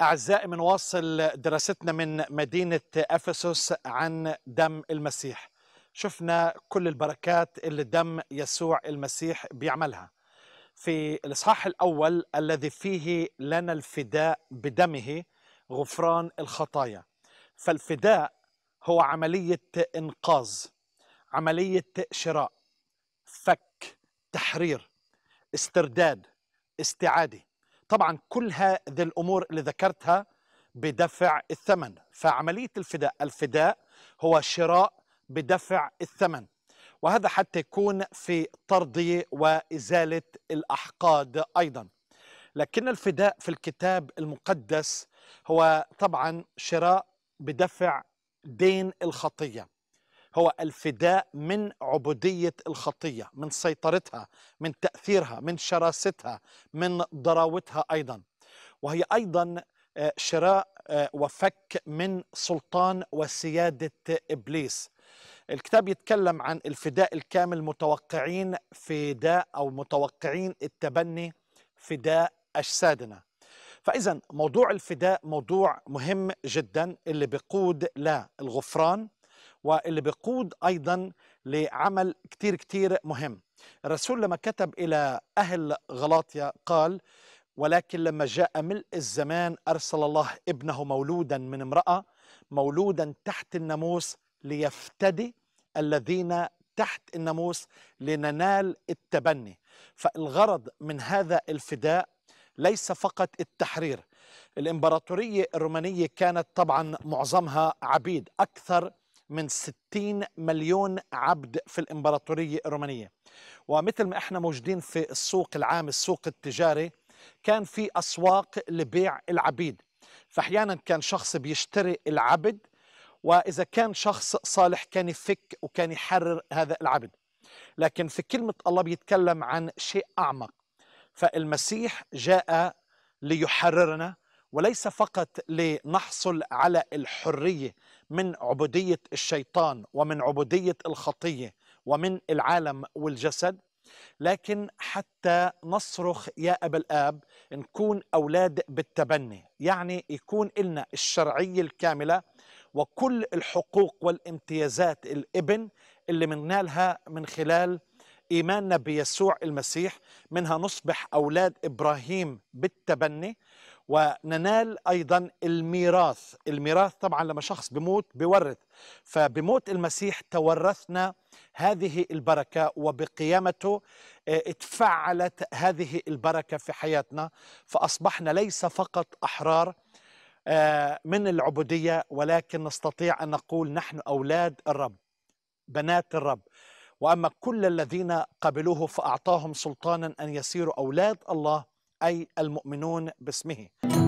أعزائي بنواصل دراستنا من مدينة أفسس عن دم المسيح شفنا كل البركات اللي دم يسوع المسيح بيعملها في الإصحاح الأول الذي فيه لنا الفداء بدمه غفران الخطايا فالفداء هو عملية إنقاذ عملية شراء فك تحرير استرداد استعاده طبعا كل هذه الامور اللي ذكرتها بدفع الثمن فعمليه الفداء الفداء هو شراء بدفع الثمن وهذا حتى يكون في طرد وازاله الاحقاد ايضا لكن الفداء في الكتاب المقدس هو طبعا شراء بدفع دين الخطيه هو الفداء من عبودية الخطية من سيطرتها من تأثيرها من شراستها من ضراوتها أيضا وهي أيضا آه، شراء آه، وفك من سلطان وسيادة إبليس الكتاب يتكلم عن الفداء الكامل متوقعين فداء أو متوقعين التبني فداء أجسادنا فإذا موضوع الفداء موضوع مهم جدا اللي بقود لا الغفران واللي بيقود أيضا لعمل كتير كتير مهم الرسول لما كتب إلى أهل غلاطيا قال ولكن لما جاء ملء الزمان أرسل الله ابنه مولودا من امرأة مولودا تحت الناموس ليفتدي الذين تحت الناموس لننال التبني فالغرض من هذا الفداء ليس فقط التحرير الإمبراطورية الرومانية كانت طبعا معظمها عبيد أكثر من 60 مليون عبد في الإمبراطورية الرومانية ومثل ما احنا موجودين في السوق العام السوق التجاري كان في أسواق لبيع العبيد فأحيانا كان شخص بيشتري العبد وإذا كان شخص صالح كان يفك وكان يحرر هذا العبد لكن في كلمة الله بيتكلم عن شيء أعمق فالمسيح جاء ليحررنا وليس فقط لنحصل على الحريه من عبوديه الشيطان ومن عبوديه الخطيه ومن العالم والجسد لكن حتى نصرخ يا أبا الآب نكون أولاد بالتبني يعني يكون لنا الشرعية الكاملة وكل الحقوق والامتيازات الابن اللي منالها من خلال إيماننا بيسوع المسيح منها نصبح أولاد إبراهيم بالتبني وننال أيضا الميراث الميراث طبعا لما شخص بموت بورث فبموت المسيح تورثنا هذه البركة وبقيامته آه، اتفعلت هذه البركة في حياتنا فأصبحنا ليس فقط أحرار آه، من العبودية ولكن نستطيع أن نقول نحن أولاد الرب بنات الرب وأما كل الذين قبلوه فأعطاهم سلطانا أن يسيروا أولاد الله أي المؤمنون باسمه